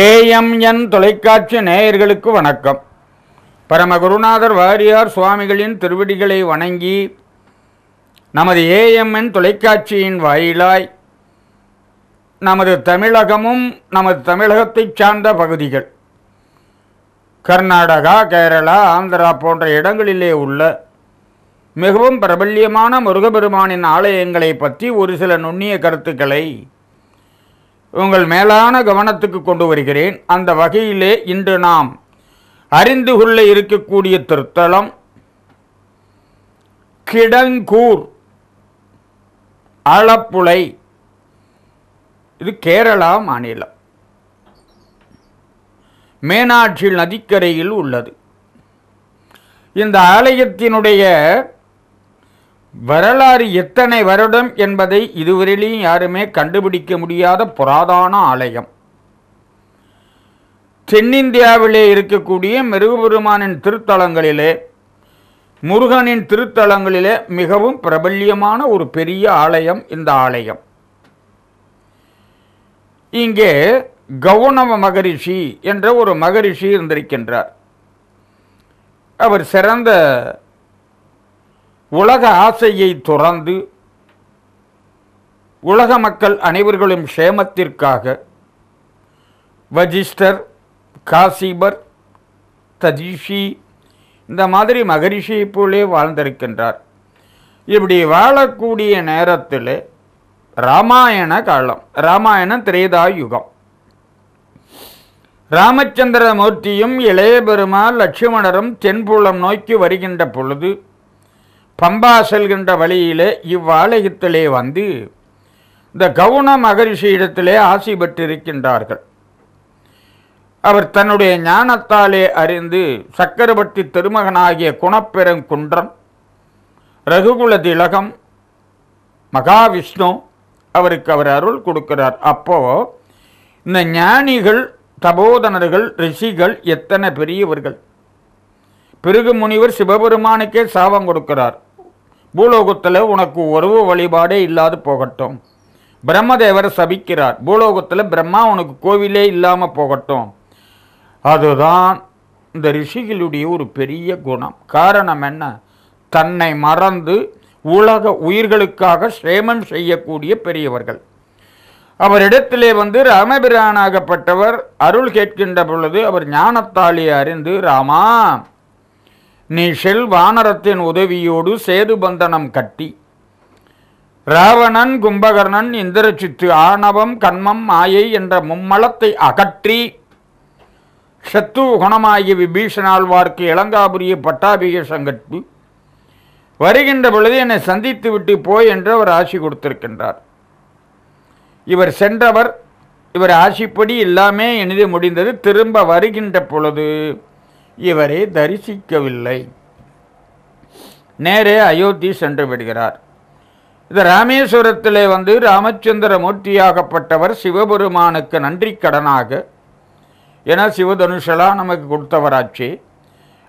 AMN தொலைக்காட்சி நேயர்களுக்கு வணக்கம் பரமகுருநாதர் வாரியார் சுவாமிகளின் திருவடிகளை வணங்கி நமது ஏஎம்என் தொலைக்காட்சியின் வாயிலாய் நமது தமிழகமும் நமது தமிழகத்தைச் சார்ந்த பகுதிகள் கர்நாடகா கேரளா ஆந்திரா போன்ற இடங்களிலே உள்ள மிகவும் பிரபல்யமான முருகபெருமானின் ஆலயங்களை பற்றி ஒரு சில நுண்ணிய கருத்துக்களை உங்கள் மேலான கவனத்துக்கு கொண்டு வருகிறேன் அந்த வகையிலே இன்று நாம் அறிந்து கொள்ள இருக்கக்கூடிய திருத்தலம் கிடங்கூர் அளப்புளை இது கேரளா மாநிலம் மேனாட்சி நதிக்கரையில் உள்ளது இந்த ஆலயத்தினுடைய வரலாறு எத்தனை வருடம் என்பதை இதுவரையிலையும் யாருமே கண்டுபிடிக்க முடியாத புராதான ஆலயம் தென்னிந்தியாவிலே இருக்கக்கூடிய மிருகபெருமானின் திருத்தலங்களிலே முருகனின் திருத்தலங்களிலே மிகவும் பிரபல்யமான ஒரு பெரிய ஆலயம் இந்த ஆலயம் இங்கே கௌனவ மகரிஷி என்ற ஒரு மகரிஷி இருந்திருக்கின்றார் அவர் சிறந்த உலக ஆசையை துறந்து உலக மக்கள் அனைவர்களும் க்ஷேமத்திற்காக வஜிஸ்டர் காசிபர் ததிஷி இந்த மாதிரி மகரிஷியை போலே வாழ்ந்திருக்கின்றார் இப்படி வாழக்கூடிய நேரத்தில் ராமாயண காலம் ராமாயணம் திரேதா யுகம் ராமச்சந்திரமூர்த்தியும் இளைய பெருமாள் லட்சுமணரும் தென்புலம் நோக்கி வருகின்ற பொழுது பம்பா செல்கின்ற வழியிலே இவ்வாலயத்திலே வந்து இந்த கவுன மகரிஷி இடத்திலே ஆசி பெற்றிருக்கின்றார்கள் அவர் தன்னுடைய ஞானத்தாலே அறிந்து சக்கரவர்த்தி திருமகனாகிய குணப்பெருங்குன்றம் ரகுகுல திலகம் மகாவிஷ்ணு அவருக்கு அவர் அருள் கொடுக்கிறார் அப்போ இந்த ஞானிகள் தபோதனர்கள் ரிஷிகள் எத்தனை பெரியவர்கள் பிறகு முனிவர் சிவபெருமானுக்கே சாபம் கொடுக்கிறார் பூலோகத்தில் உனக்கு உறவு வழிபாடே இல்லாது போகட்டும் பிரம்மதேவர் சபிக்கிறார் பூலோகத்தில் பிரம்மா உனக்கு கோவிலே இல்லாமல் போகட்டும் அதுதான் இந்த ரிஷிகளுடைய ஒரு பெரிய குணம் காரணம் என்ன தன்னை மறந்து உலக உயிர்களுக்காக சேமம் செய்யக்கூடிய பெரியவர்கள் அவரிடத்திலே வந்து ராமபிரானாகப்பட்டவர் அருள் கேட்கின்ற பொழுது அவர் ஞானத்தாலே அறிந்து ராமா நீ ஷெல் வானரத்தின் உதவியோடு சேது பந்தனம் கட்டி ராவணன் கும்பகர்ணன் இந்திரச்சித்து ஆணவம் கண்மம் மாயை என்ற மும்மலத்தை அகற்றி சத்து குணமாகிய விபீஷணாழ்வார்க்கு இளங்காபுரிய பட்டாபிகேஷம் கட்டி வருகின்ற பொழுது என்னை சந்தித்து விட்டு போய் என்று அவர் ஆசி கொடுத்திருக்கின்றார் இவர் சென்றவர் இவர் ஆசிப்படி எல்லாமே எனது முடிந்தது திரும்ப வருகின்ற பொழுது இவரை தரிசிக்கவில்லை நேரே அயோத்தி சென்று விடுகிறார் இந்த ராமேஸ்வரத்திலே வந்து ராமச்சந்திர மூர்த்தியாகப்பட்டவர் சிவபெருமானுக்கு நன்றி கடனாக ஏன்னா சிவதனுஷலா நமக்கு கொடுத்தவராச்சு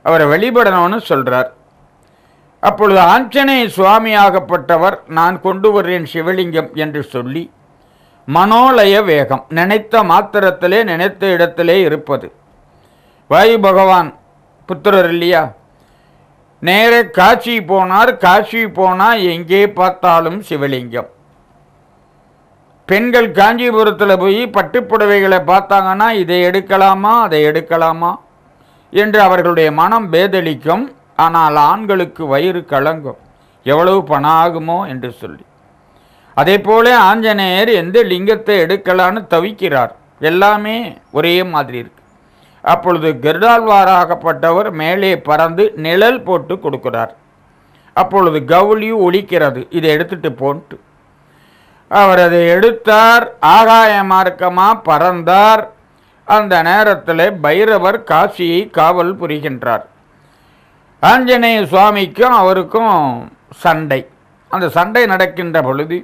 அவரை வழிபடணும்னு சொல்கிறார் அப்பொழுது ஆஞ்சநேய சுவாமியாகப்பட்டவர் நான் கொண்டு வருகிறேன் சிவலிங்கம் என்று சொல்லி மனோலய வேகம் நினைத்த மாத்திரத்திலே நினைத்த இடத்திலே இருப்பது வாயு பகவான் புத்திரர் இல்லையா நேர காட்சி போனார் காட்சி போனால் எங்கே பார்த்தாலும் சிவலிங்கம் பெண்கள் காஞ்சிபுரத்தில் போய் பட்டுப்புடவைகளை பார்த்தாங்கன்னா இதை எடுக்கலாமா அதை எடுக்கலாமா என்று அவர்களுடைய மனம் பேதளிக்கும் ஆனால் ஆண்களுக்கு வயிறு கலங்கும் எவ்வளவு பணம் ஆகுமோ என்று சொல்லி அதே போல ஆஞ்சநேயர் எந்த லிங்கத்தை எடுக்கலான்னு தவிக்கிறார் எல்லாமே ஒரே மாதிரி இருக்கு அப்பொழுது கருடாழ்வாராகப்பட்டவர் மேலே பறந்து நிழல் போட்டு கொடுக்கிறார் அப்பொழுது கவுளியும் ஒழிக்கிறது இதை எடுத்துட்டு போன்ட்டு அவர் அதை எடுத்தார் ஆகாய மார்க்கமாக பறந்தார் அந்த நேரத்தில் பைரவர் காசியை காவல் புரிகின்றார் ஆஞ்சநேய சுவாமிக்கும் அவருக்கும் சண்டை அந்த சண்டை நடக்கின்ற பொழுது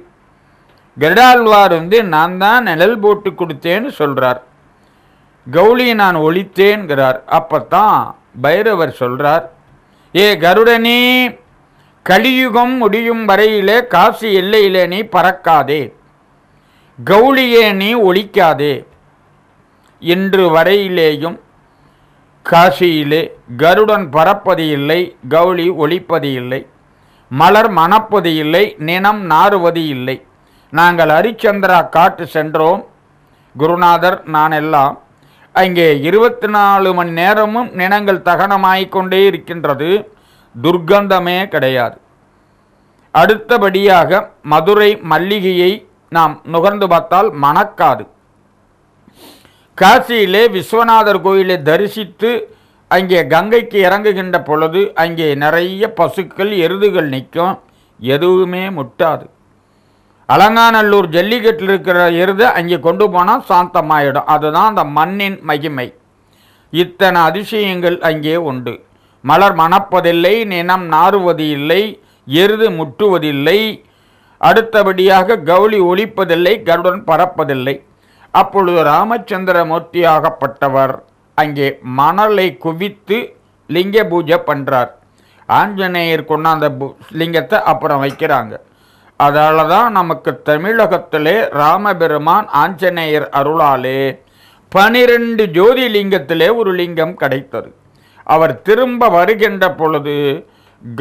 கருடாழ்வார் வந்து நான் தான் நிழல் போட்டு கொடுத்தேன்னு சொல்கிறார் கௌளியை நான் ஒழித்தேன்கிறார் அப்பத்தான் பைரவர் சொல்கிறார் ஏ கருடனே கலியுகம் முடியும் வரையிலே காசி எல்லையிலே நீ பறக்காதே கௌளியே நீ ஒழிக்காதே இன்று வரையிலேயும் காசியிலே கருடன் பறப்பது இல்லை கௌளி ஒழிப்பது இல்லை மலர் மணப்பது இல்லை நினம் நாறுவது இல்லை நாங்கள் ஹரிச்சந்திரா காட்டு சென்றோம் குருநாதர் நான் எல்லாம் அங்கே இருபத்தி நாலு மணி நேரமும் நினங்கள் தகனமாய்கொண்டே இருக்கின்றது துர்க்கந்தமே கிடையாது அடுத்தபடியாக மதுரை மல்லிகையை நாம் நுகர்ந்து பார்த்தால் மணக்காது காசியிலே விஸ்வநாதர் கோயிலை தரிசித்து அங்கே கங்கைக்கு இறங்குகின்ற பொழுது அங்கே நிறைய பசுக்கள் எருதுகள் நிற்கும் எதுவுமே முட்டாது அலங்காநல்லூர் ஜல்லிக்கட்டில் இருக்கிற எருது அங்கே கொண்டு போனால் சாந்தமாயிடும் அதுதான் அந்த மண்ணின் மகிமை இத்தனை அதிசயங்கள் அங்கே உண்டு மலர் மணப்பதில்லை நினம் நாறுவது இல்லை எருது முட்டுவதில்லை அடுத்தபடியாக கௌளி ஒழிப்பதில்லை கருடன் பறப்பதில்லை அப்பொழுது ராமச்சந்திர ஆகப்பட்டவர் அங்கே மணலை குவித்து லிங்க பூஜை பண்ணுறார் ஆஞ்சநேயர் கொண்டாந்த லிங்கத்தை அப்புறம் வைக்கிறாங்க அதால தான் நமக்கு தமிழகத்திலே ராமபெருமான் ஆஞ்சநேயர் அருளாலே பனிரெண்டு ஜோதி லிங்கத்திலே ஒரு லிங்கம் கிடைத்தது அவர் திரும்ப வருகின்ற பொழுது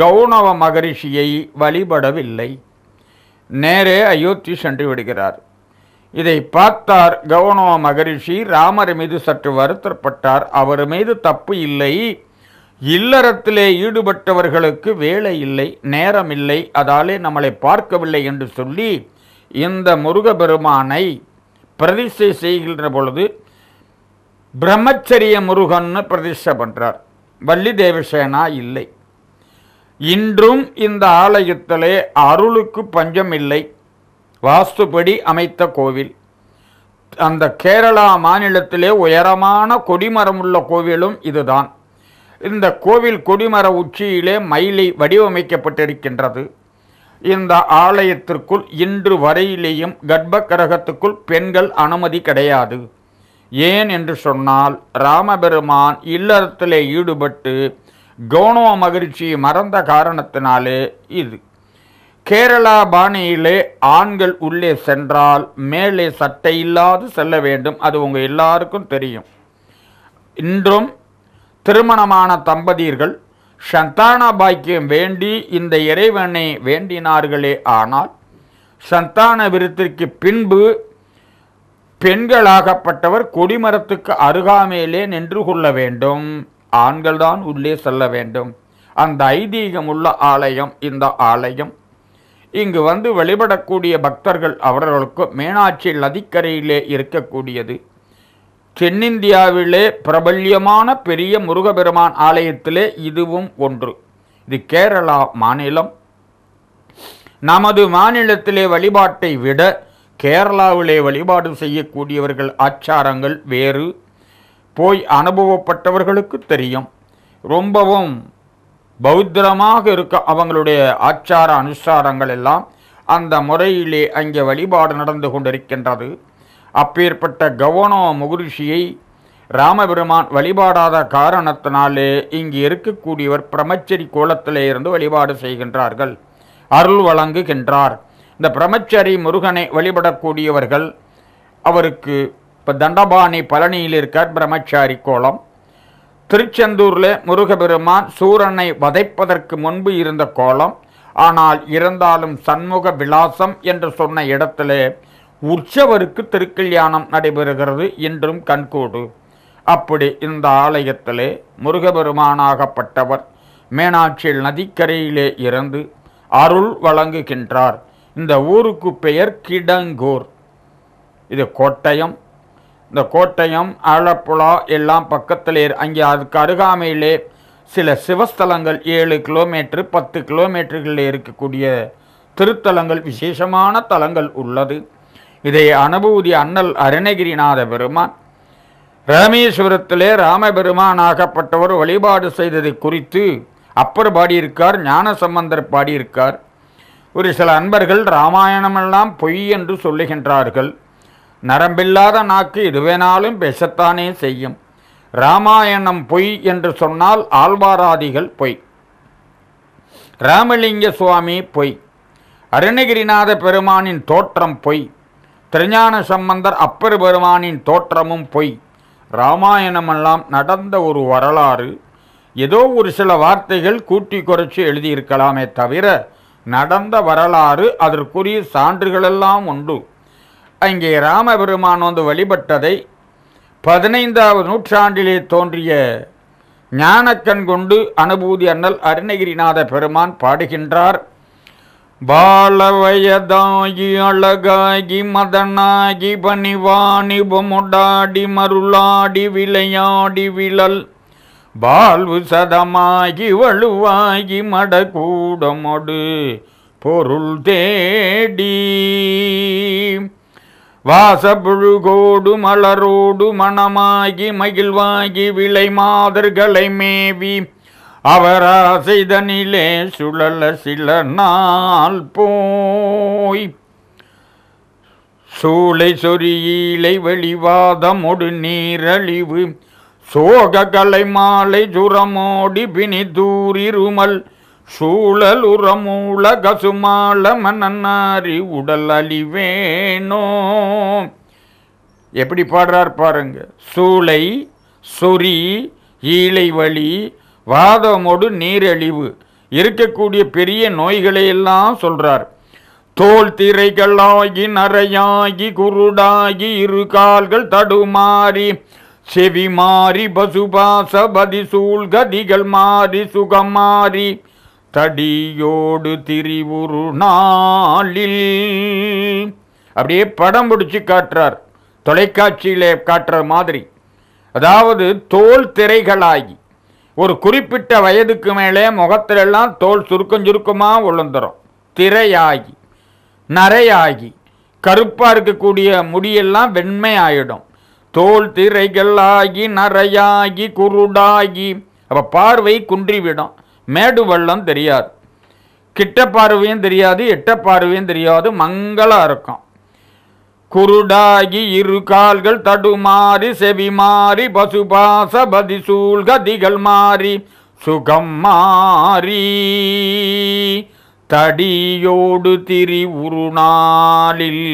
கௌணவ மகரிஷியை வழிபடவில்லை நேரே அயோத்தி சென்று விடுகிறார் இதை பார்த்தார் கௌணவ மகரிஷி ராமர் மீது சற்று வருத்தப்பட்டார் அவர் மீது தப்பு இல்லை இல்லறத்திலே ஈடுபட்டவர்களுக்கு வேலை இல்லை நேரம் இல்லை அதாலே நம்மளை பார்க்கவில்லை என்று சொல்லி இந்த முருகபெருமானை பிரதிஷ்டை செய்கின்ற பொழுது பிரம்மச்சரிய முருகன்னு பிரதிஷ்டை பண்ணுறார் வள்ளி தேவசேனா இல்லை இன்றும் இந்த ஆலயத்திலே அருளுக்கு பஞ்சம் இல்லை வாஸ்துபடி அமைத்த கோவில் அந்த கேரளா மாநிலத்திலே உயரமான கொடிமரம் உள்ள கோவிலும் இதுதான் இந்த கோவில் கொடிமர உச்சியிலே மயிலை வடிவமைக்கப்பட்டிருக்கின்றது இந்த ஆலயத்திற்குள் இன்று வரையிலேயும் கர்ப்ப கிரகத்துக்குள் பெண்கள் அனுமதி கிடையாது ஏன் என்று சொன்னால் ராமபெருமான் இல்லறத்திலே ஈடுபட்டு கௌனோ மகிழ்ச்சி மறந்த காரணத்தினாலே இது கேரளா பாணியிலே ஆண்கள் உள்ளே சென்றால் மேலே சட்டை இல்லாது செல்ல வேண்டும் அது உங்கள் எல்லாருக்கும் தெரியும் இன்றும் திருமணமான தம்பதியர்கள் சந்தான பாக்கியம் வேண்டி இந்த இறைவனை வேண்டினார்களே ஆனால் சந்தான விருத்திற்கு பின்பு பெண்களாகப்பட்டவர் கொடிமரத்துக்கு அருகாமையிலே நின்று கொள்ள வேண்டும் ஆண்கள்தான் உள்ளே செல்ல வேண்டும் அந்த ஐதீகம் உள்ள ஆலயம் இந்த ஆலயம் இங்கு வந்து வழிபடக்கூடிய பக்தர்கள் அவர்களுக்கு மேனாட்சி நதிக்கரையிலே இருக்கக்கூடியது தென்னிந்தியாவிலே பிரபல்யமான பெரிய முருகபெருமான் ஆலயத்திலே இதுவும் ஒன்று இது கேரளா மாநிலம் நமது மாநிலத்திலே வழிபாட்டை விட கேரளாவிலே வழிபாடு செய்யக்கூடியவர்கள் ஆச்சாரங்கள் வேறு போய் அனுபவப்பட்டவர்களுக்கு தெரியும் ரொம்பவும் பௌத்திரமாக இருக்க அவங்களுடைய ஆச்சார அனுசாரங்கள் எல்லாம் அந்த முறையிலே அங்கே வழிபாடு நடந்து கொண்டிருக்கின்றது அப்பேற்பட்ட கவனோ முகரிஷியை ராமபெருமான் வழிபாடாத காரணத்தினாலே இங்கு இருக்கக்கூடியவர் பிரமச்சரி கோலத்திலே இருந்து வழிபாடு செய்கின்றார்கள் அருள் வழங்குகின்றார் இந்த பிரமச்சரி முருகனை வழிபடக்கூடியவர்கள் அவருக்கு இப்போ தண்டபாணி பழனியில் இருக்கார் பிரம்மச்சாரி கோலம் திருச்செந்தூரில் முருகபெருமான் சூரனை வதைப்பதற்கு முன்பு இருந்த கோலம் ஆனால் இருந்தாலும் சண்முக விலாசம் என்று சொன்ன இடத்திலே உற்சவருக்கு திருக்கல்யாணம் நடைபெறுகிறது என்றும் கண்கூடு அப்படி இந்த ஆலயத்திலே முருகபெருமானாகப்பட்டவர் மேனாட்சியில் நதிக்கரையிலே இருந்து அருள் வழங்குகின்றார் இந்த ஊருக்கு பெயர் கிடங்கூர் இது கோட்டயம் இந்த கோட்டயம் ஆலப்புழா எல்லாம் பக்கத்திலே அங்கே அதுக்கு அருகாமையிலே சில சிவஸ்தலங்கள் ஏழு கிலோமீட்டர் பத்து கிலோமீட்டர்களில் இருக்கக்கூடிய திருத்தலங்கள் விசேஷமான தலங்கள் உள்ளது இதை அனுபூதி அண்ணல் அருணகிரிநாத பெருமான் ராமேஸ்வரத்திலே ராமபெருமானாகப்பட்டவர் வழிபாடு செய்ததை குறித்து அப்பர் பாடியிருக்கார் ஞானசம்பந்தர் பாடியிருக்கார் ஒரு சில அன்பர்கள் ராமாயணமெல்லாம் பொய் என்று சொல்லுகின்றார்கள் நரம்பில்லாத நாக்கு எதுவேனாலும் பேசத்தானே செய்யும் ராமாயணம் பொய் என்று சொன்னால் ஆழ்வாராதிகள் பொய் ராமலிங்க சுவாமி பொய் அருணகிரிநாத பெருமானின் தோற்றம் பொய் திருஞான சம்பந்தர் அப்பர் பெருமானின் தோற்றமும் பொய் ராமாயணமெல்லாம் நடந்த ஒரு வரலாறு ஏதோ ஒரு சில வார்த்தைகள் கூட்டி குறைச்சி எழுதியிருக்கலாமே தவிர நடந்த வரலாறு அதற்குரிய சான்றுகளெல்லாம் உண்டு அங்கே ராமபெருமான் வந்து வழிபட்டதை பதினைந்தாவது நூற்றாண்டிலே தோன்றிய ஞானக்கண் கொண்டு அனுபூதி அண்ணல் அருணகிரிநாத பெருமான் பாடுகின்றார் ಬಾಳವಯದಾಗಿ ಅಳಗಾಗಿ ಮದನಾಗಿ ಬನಿವಾಣಿ ಬೊಮೊಡಾಡಿ ಮರುಳಾಡಿ ವಿಲೆಯಾಡಿ ವಿಳಲ್ ಬಾಲ್ವು ಸದಮಾಗಿ ವಳುವಾಗಿ ಮಡಕೂಡಮೊಡು பொருள் தேடி வாசபுழுகோடு மலரோடு மணமாகி மகிழ்வாகி விளை மாதர்களை மேவி செய்தனிலே சுழல சில நாள் போய் சூளை சொரியிலை வெளிவாதமொடு நீரழிவு சோக கலை மாலை சுரமோடி பிணி தூரிருமல் சூழல் உரமூல கசுமால மன்னாரி உடல் அழிவேனோ எப்படி பாடுறார் பாருங்க சூளை சொறி ஈழை வழி வாதமோடு நீரழிவு இருக்கக்கூடிய பெரிய நோய்களையெல்லாம் சொல்கிறார் தோல் திரைகளாகி நரையாகி குருடாகி இரு கால்கள் தடுமாறி செவி மாறி பசுபாச பதிசூல் கதிகள் மாறி மாறி தடியோடு திரிவுரு நாளில் அப்படியே படம் பிடிச்சு காட்டுறார் தொலைக்காட்சியில் காட்டுற மாதிரி அதாவது தோல் திரைகளாகி ஒரு குறிப்பிட்ட வயதுக்கு மேலே முகத்திலெல்லாம் தோல் சுருக்கம் சுருக்கமாக விழுந்துடும் திரையாகி நரையாகி கருப்பாக இருக்கக்கூடிய முடியெல்லாம் வெண்மை ஆகிடும் தோல் திரைகளாகி நரையாகி குருடாகி அப்போ பார்வை குன்றிவிடும் மேடு வெள்ளம் தெரியாது கிட்ட பார்வையும் தெரியாது எட்ட பார்வையும் தெரியாது மங்களாக இருக்கும் குருடாகி இரு கால்கள் தடுமாறி செவி மாறி பசுபாச பதிசூல் கதிகள் மாறி சுகம் மாறி தடியோடு திரி உருநாளில்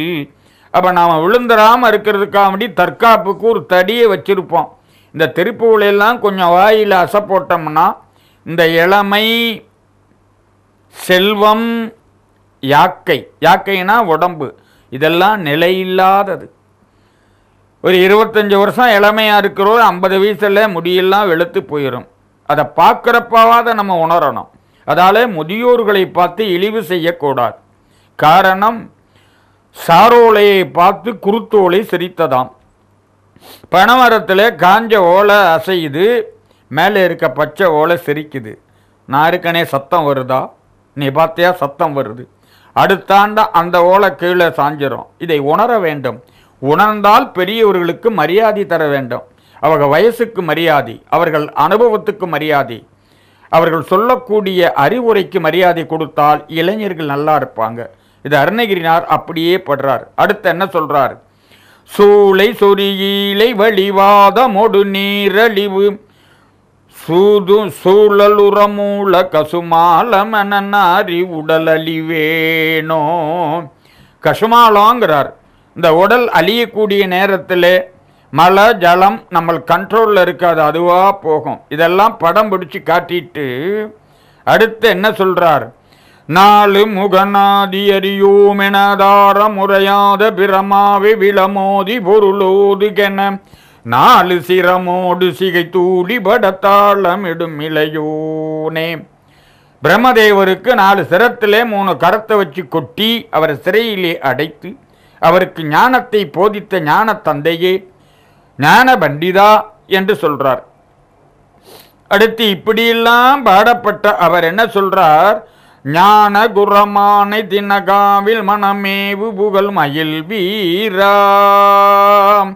அப்போ நாம் விழுந்துடாமல் இருக்கிறதுக்காக வேண்டி தற்காப்புக்கு ஒரு தடியை வச்சுருப்போம் இந்த திருப்புகளெல்லாம் கொஞ்சம் வாயில் அசப்போட்டோம்னா இந்த இளமை செல்வம் யாக்கை யாக்கைனா உடம்பு இதெல்லாம் நிலையில்லாதது ஒரு இருபத்தஞ்சி வருஷம் இளமையாக இருக்கிறோம் ஐம்பது வயசில் முடியெல்லாம் வெளுத்து போயிடும் அதை பார்க்குறப்பாவாத நம்ம உணரணும் அதால் முதியோர்களை பார்த்து இழிவு செய்யக்கூடாது காரணம் சாரோலையை பார்த்து குருத்தோலை சிரித்ததாம் பனைமரத்தில் காஞ்ச ஓலை அசையுது மேலே இருக்க பச்சை ஓலை சிரிக்குது நான் இருக்கனே சத்தம் வருதா நீ பார்த்தியா சத்தம் வருது அடுத்தாண்ட அந்த ஓலை கீழே சாஞ்சிரும் இதை உணர வேண்டும் உணர்ந்தால் பெரியவர்களுக்கு மரியாதை தர வேண்டும் அவங்க வயசுக்கு மரியாதை அவர்கள் அனுபவத்துக்கு மரியாதை அவர்கள் சொல்லக்கூடிய அறிவுரைக்கு மரியாதை கொடுத்தால் இளைஞர்கள் நல்லா இருப்பாங்க இது அருணகிரினார் அப்படியே படுறார் அடுத்து என்ன சொல்றார் சூளை சொரியிலை வழிவாத மொடு நீரழிவு சூது ಸೂಳಲುರ ಮೂಳ ಕಸುಮಾಲಮನನಾರಿ உடலழிவேனோ கசுமாலோங்கிறார் இந்த உடல் அழியக்கூடிய நேரத்தில் மழை ஜலம் நம்ம கண்ட்ரோலில் இருக்காது அதுவாக போகும் இதெல்லாம் படம் பிடிச்சி காட்டிட்டு அடுத்து என்ன சொல்கிறார் நாலு முகநாதி முகநாதியறியோமெனதார முறையாத பிரமாவி விளமோதி பொருளோதுகென நாலு சிரமோடு சிகை தூளி படத்தாளமிடும் இளையோனே பிரம்மதேவருக்கு நாலு சிரத்திலே மூணு கரத்தை வச்சு கொட்டி அவர் சிறையிலே அடைத்து அவருக்கு ஞானத்தை போதித்த ஞான தந்தையே ஞான பண்டிதா என்று சொல்றார் அடுத்து இப்படியெல்லாம் பாடப்பட்ட அவர் என்ன சொல்றார் ஞான குரமானை தினகாவில் மனமேவு புகழ் மயில் வீராம்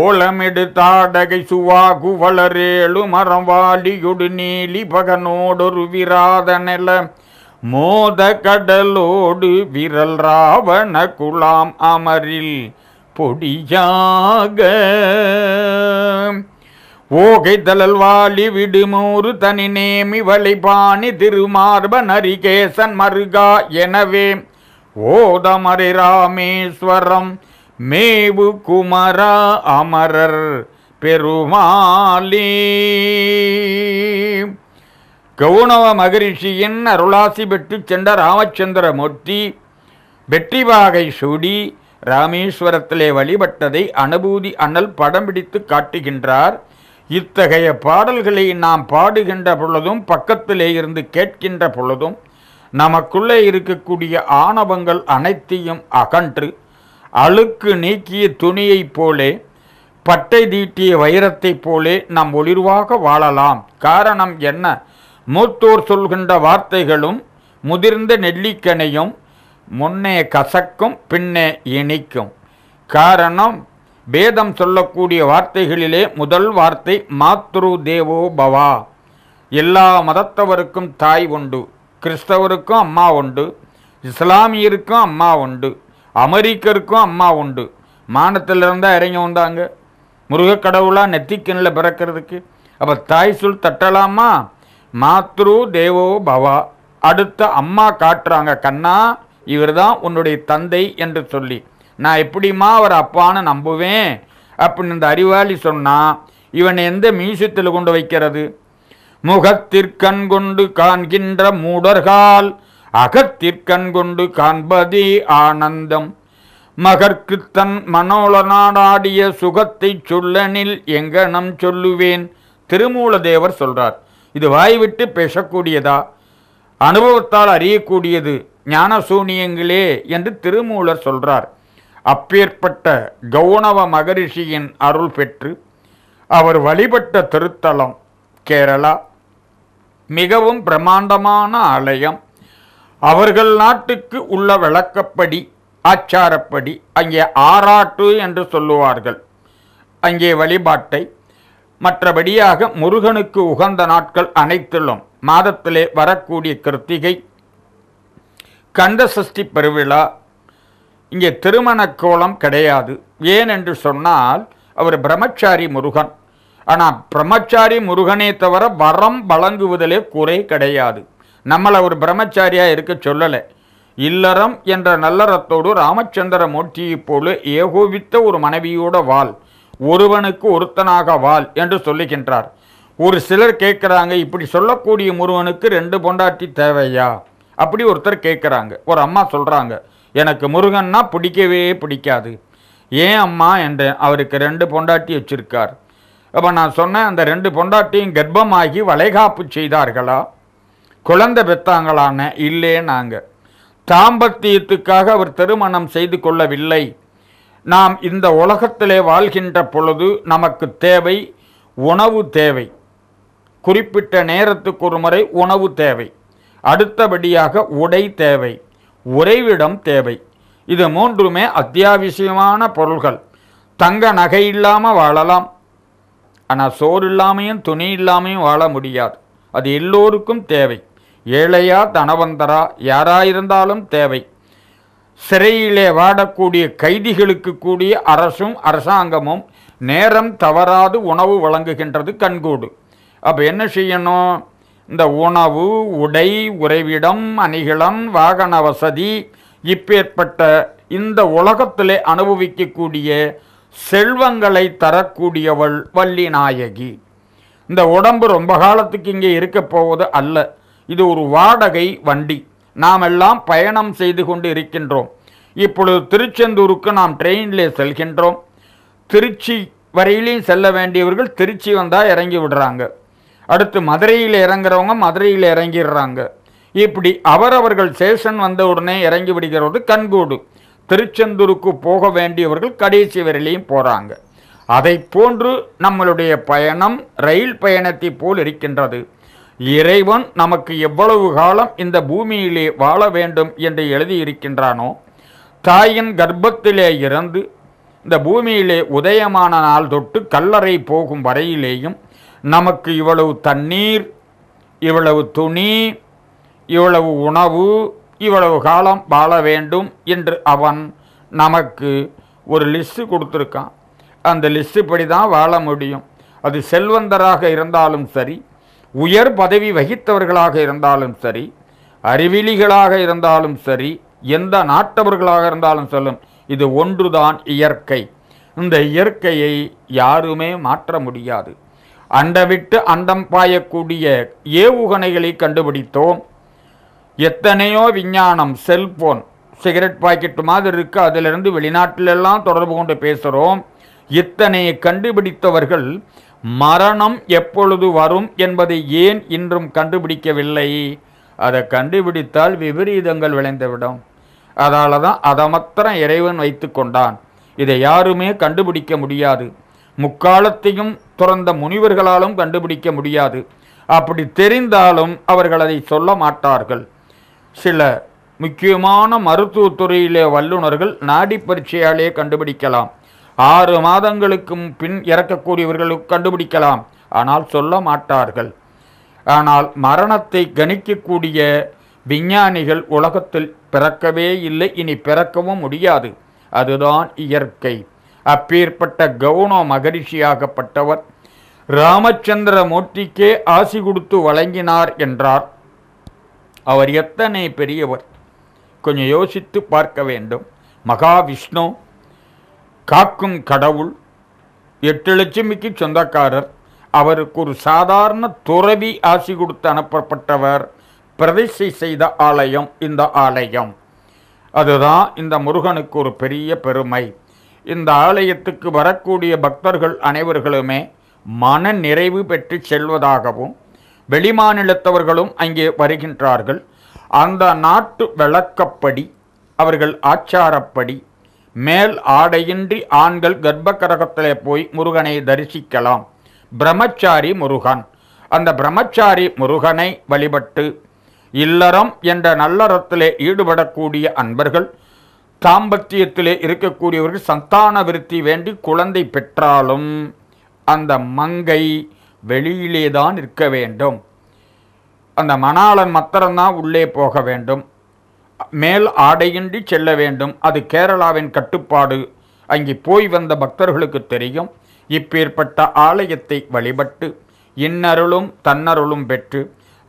ஓலமெடுத்தாடகை சுவாகு வளரேழு வாலியுடு நீலி பகனோடொரு விராத நில மோத கடலோடு விரல் ராவண குலாம் அமரில் பொடியாக ஓகை தலல் வாலி விடுமூறு தனி நேமி வளைபாணி திருமார்ப நரிகேசன் மருகா எனவே ஓதமரி ராமேஸ்வரம் மேவு குமரா அமரர் பெருமாளே கவுணவ மகரிஷியின் அருளாசி பெற்று சென்ற ராமச்சந்திரமூர்த்தி வெற்றிவாகை சூடி ராமேஸ்வரத்திலே வழிபட்டதை அனுபூதி அனல் படம் பிடித்து காட்டுகின்றார் இத்தகைய பாடல்களை நாம் பாடுகின்ற பொழுதும் பக்கத்திலே இருந்து கேட்கின்ற பொழுதும் நமக்குள்ளே இருக்கக்கூடிய ஆணவங்கள் அனைத்தையும் அகன்று அழுக்கு நீக்கிய துணியைப் போலே பட்டை தீட்டிய வைரத்தைப் போலே நாம் ஒளிர்வாக வாழலாம் காரணம் என்ன மூத்தோர் சொல்கின்ற வார்த்தைகளும் முதிர்ந்த நெல்லிக்கனையும் முன்னே கசக்கும் பின்னே இனிக்கும் காரணம் வேதம் சொல்லக்கூடிய வார்த்தைகளிலே முதல் வார்த்தை மாத்ரு தேவோ பவா எல்லா மதத்தவருக்கும் தாய் உண்டு கிறிஸ்தவருக்கும் அம்மா உண்டு இஸ்லாமியருக்கும் அம்மா உண்டு அமெரிக்கருக்கும் அம்மா உண்டு மானத்தில் இருந்தால் இறங்கி முருக கடவுளாக நெத்திக்கண்ணில் பிறக்கிறதுக்கு அப்போ தாய் சொல் தட்டலாமா மாத்ரு தேவோ பவா அடுத்த அம்மா காட்டுறாங்க கண்ணா இவர் தான் உன்னுடைய தந்தை என்று சொல்லி நான் எப்படிம்மா அவர் அப்பான்னு நம்புவேன் அப்படின்னு இந்த அறிவாளி சொன்னால் இவன் எந்த மியூசியத்தில் கொண்டு வைக்கிறது முகத்திற்கண் கொண்டு காண்கின்ற மூடர்கால் அகத்திற்கண் கொண்டு காண்பதி ஆனந்தம் மனோள நாடாடிய சுகத்தை சொல்லனில் எங்கனம் சொல்லுவேன் திருமூலதேவர் சொல்றார் இது வாய்விட்டு பேசக்கூடியதா அனுபவத்தால் அறியக்கூடியது ஞானசூனியங்களே என்று திருமூலர் சொல்றார் அப்பேற்பட்ட கௌணவ மகரிஷியின் அருள் பெற்று அவர் வழிபட்ட திருத்தலம் கேரளா மிகவும் பிரமாண்டமான ஆலயம் அவர்கள் நாட்டுக்கு உள்ள விளக்கப்படி ஆச்சாரப்படி அங்கே ஆராட்டு என்று சொல்லுவார்கள் அங்கே வழிபாட்டை மற்றபடியாக முருகனுக்கு உகந்த நாட்கள் அனைத்திலும் மாதத்திலே வரக்கூடிய கிருத்திகை கந்த சஷ்டி பெருவிழா இங்கே திருமண கோலம் கிடையாது ஏன் என்று சொன்னால் அவர் பிரம்மச்சாரி முருகன் ஆனால் பிரம்மச்சாரி முருகனே தவிர வரம் வழங்குவதிலே குறை கிடையாது நம்மளை ஒரு பிரம்மச்சாரியாக இருக்க சொல்லலை இல்லறம் என்ற நல்லறத்தோடு ராமச்சந்திர மூர்த்தியைப் போல ஏகோபித்த ஒரு மனைவியோட வாழ் ஒருவனுக்கு ஒருத்தனாக வாழ் என்று சொல்லுகின்றார் ஒரு சிலர் கேட்குறாங்க இப்படி சொல்லக்கூடிய முருகனுக்கு ரெண்டு பொண்டாட்டி தேவையா அப்படி ஒருத்தர் கேட்குறாங்க ஒரு அம்மா சொல்கிறாங்க எனக்கு முருகன்னா பிடிக்கவே பிடிக்காது ஏன் அம்மா என்றேன் அவருக்கு ரெண்டு பொண்டாட்டி வச்சுருக்கார் அப்போ நான் சொன்னேன் அந்த ரெண்டு பொண்டாட்டியும் கர்ப்பமாகி வளைகாப்பு செய்தார்களா குழந்த பெத்தாங்களான இல்லேனாங்க தாம்பத்தியத்துக்காக அவர் திருமணம் செய்து கொள்ளவில்லை நாம் இந்த உலகத்திலே வாழ்கின்ற பொழுது நமக்கு தேவை உணவு தேவை குறிப்பிட்ட நேரத்துக்கு ஒரு முறை உணவு தேவை அடுத்தபடியாக உடை தேவை உறைவிடம் தேவை இது மூன்றுமே அத்தியாவசியமான பொருள்கள் தங்க நகை இல்லாமல் வாழலாம் ஆனால் சோறு இல்லாமையும் துணி இல்லாமையும் வாழ முடியாது அது எல்லோருக்கும் தேவை ஏழையா தனவந்தரா யாராயிருந்தாலும் தேவை சிறையிலே வாடக்கூடிய கைதிகளுக்கு கூடிய அரசும் அரசாங்கமும் நேரம் தவறாது உணவு வழங்குகின்றது கண்கூடு அப்போ என்ன செய்யணும் இந்த உணவு உடை உறைவிடம் அணிகலம் வாகன வசதி இப்பேற்பட்ட இந்த உலகத்திலே அனுபவிக்கக்கூடிய செல்வங்களை தரக்கூடியவள் வள்ளி நாயகி இந்த உடம்பு ரொம்ப காலத்துக்கு இங்கே இருக்க போவது அல்ல இது ஒரு வாடகை வண்டி நாம் எல்லாம் பயணம் செய்து கொண்டு இருக்கின்றோம் இப்பொழுது திருச்செந்தூருக்கு நாம் ட்ரெயினில் செல்கின்றோம் திருச்சி வரையிலையும் செல்ல வேண்டியவர்கள் திருச்சி வந்தால் இறங்கி விடுறாங்க அடுத்து மதுரையில் இறங்குறவங்க மதுரையில் இறங்கிடுறாங்க இப்படி அவரவர்கள் ஸ்டேஷன் வந்த உடனே இறங்கி விடுகிறது கண்கூடு திருச்செந்தூருக்கு போக வேண்டியவர்கள் கடைசி வரையிலையும் போகிறாங்க அதை போன்று நம்மளுடைய பயணம் ரயில் பயணத்தை போல் இருக்கின்றது இறைவன் நமக்கு எவ்வளவு காலம் இந்த பூமியிலே வாழ வேண்டும் என்று எழுதியிருக்கின்றானோ தாயின் கர்ப்பத்திலே இறந்து இந்த பூமியிலே உதயமான நாள் தொட்டு கல்லறை போகும் வரையிலேயும் நமக்கு இவ்வளவு தண்ணீர் இவ்வளவு துணி இவ்வளவு உணவு இவ்வளவு காலம் வாழ வேண்டும் என்று அவன் நமக்கு ஒரு லிஸ்ட்டு கொடுத்துருக்கான் அந்த லிஸ்ட்டு படி தான் வாழ முடியும் அது செல்வந்தராக இருந்தாலும் சரி உயர் பதவி வகித்தவர்களாக இருந்தாலும் சரி அறிவிலிகளாக இருந்தாலும் சரி எந்த நாட்டவர்களாக இருந்தாலும் சொல்லும் இது ஒன்றுதான் இயற்கை இந்த இயற்கையை யாருமே மாற்ற முடியாது அண்டவிட்டு அண்டம் பாயக்கூடிய ஏவுகணைகளை கண்டுபிடித்தோம் எத்தனையோ விஞ்ஞானம் செல்போன் சிகரெட் பாக்கெட் மாதிரி இருக்குது அதிலிருந்து வெளிநாட்டிலெல்லாம் தொடர்பு கொண்டு பேசுகிறோம் எத்தனை கண்டுபிடித்தவர்கள் மரணம் எப்பொழுது வரும் என்பதை ஏன் இன்றும் கண்டுபிடிக்கவில்லை அதை கண்டுபிடித்தால் விபரீதங்கள் விளைந்துவிடும் அதால் தான் அதை மாத்திரம் இறைவன் வைத்து கொண்டான் இதை யாருமே கண்டுபிடிக்க முடியாது முக்காலத்தையும் துறந்த முனிவர்களாலும் கண்டுபிடிக்க முடியாது அப்படி தெரிந்தாலும் அவர்கள் அதை சொல்ல மாட்டார்கள் சில முக்கியமான மருத்துவத்துறையிலே வல்லுநர்கள் நாடி பரீட்சையாலே கண்டுபிடிக்கலாம் ஆறு மாதங்களுக்கும் பின் இறக்கக்கூடியவர்களும் கண்டுபிடிக்கலாம் ஆனால் சொல்ல மாட்டார்கள் ஆனால் மரணத்தை கணிக்கக்கூடிய விஞ்ஞானிகள் உலகத்தில் பிறக்கவே இல்லை இனி பிறக்கவும் முடியாது அதுதான் இயற்கை அப்பேற்பட்ட கவுனோ மகரிஷியாகப்பட்டவர் ராமச்சந்திர மூர்த்திக்கே ஆசி கொடுத்து வழங்கினார் என்றார் அவர் எத்தனை பெரியவர் கொஞ்சம் யோசித்து பார்க்க வேண்டும் மகாவிஷ்ணு காக்கும் கடவுள் எட்டு லட்சுமிக்கு சொந்தக்காரர் அவருக்கு ஒரு சாதாரண துறவி ஆசி கொடுத்து அனுப்பப்பட்டவர் பிரதிஷ்டை செய்த ஆலயம் இந்த ஆலயம் அதுதான் இந்த முருகனுக்கு ஒரு பெரிய பெருமை இந்த ஆலயத்துக்கு வரக்கூடிய பக்தர்கள் அனைவர்களுமே மன நிறைவு பெற்று செல்வதாகவும் வெளிமாநிலத்தவர்களும் அங்கே வருகின்றார்கள் அந்த நாட்டு விளக்கப்படி அவர்கள் ஆச்சாரப்படி மேல் ஆடையின்றி ஆண்கள் கர்ப்பகரகத்திலே போய் முருகனை தரிசிக்கலாம் பிரம்மச்சாரி முருகன் அந்த பிரம்மச்சாரி முருகனை வழிபட்டு இல்லறம் என்ற நல்லறத்திலே ஈடுபடக்கூடிய அன்பர்கள் தாம்பத்தியத்திலே இருக்கக்கூடியவர்கள் சந்தான விருத்தி வேண்டி குழந்தை பெற்றாலும் அந்த மங்கை வெளியிலே தான் இருக்க வேண்டும் அந்த மணாளன் மத்திரம்தான் உள்ளே போக வேண்டும் மேல் ஆடையின்றி செல்ல வேண்டும் அது கேரளாவின் கட்டுப்பாடு அங்கே போய் வந்த பக்தர்களுக்கு தெரியும் இப்பேற்பட்ட ஆலயத்தை வழிபட்டு இன்னருளும் தன்னருளும் பெற்று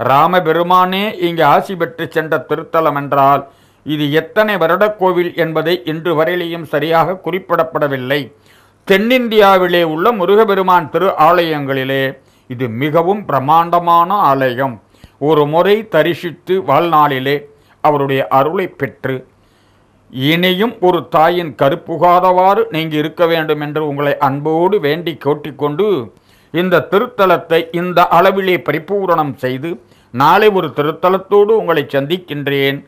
ராமபெருமானே இங்கு ஆசி பெற்று சென்ற திருத்தலம் என்றால் இது எத்தனை வருட கோவில் என்பதை இன்று வரையிலையும் சரியாக குறிப்பிடப்படவில்லை தென்னிந்தியாவிலே உள்ள முருகபெருமான் திரு ஆலயங்களிலே இது மிகவும் பிரமாண்டமான ஆலயம் ஒரு முறை தரிசித்து வாழ்நாளிலே அவருடைய அருளை பெற்று இனியும் ஒரு தாயின் கருப்புகாதவாறு நீங்கள் இருக்க வேண்டும் என்று உங்களை அன்போடு வேண்டி கேட்டிக்கொண்டு இந்த திருத்தலத்தை இந்த அளவிலே பரிபூரணம் செய்து நாளை ஒரு திருத்தலத்தோடு உங்களை சந்திக்கின்றேன்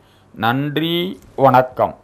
நன்றி வணக்கம்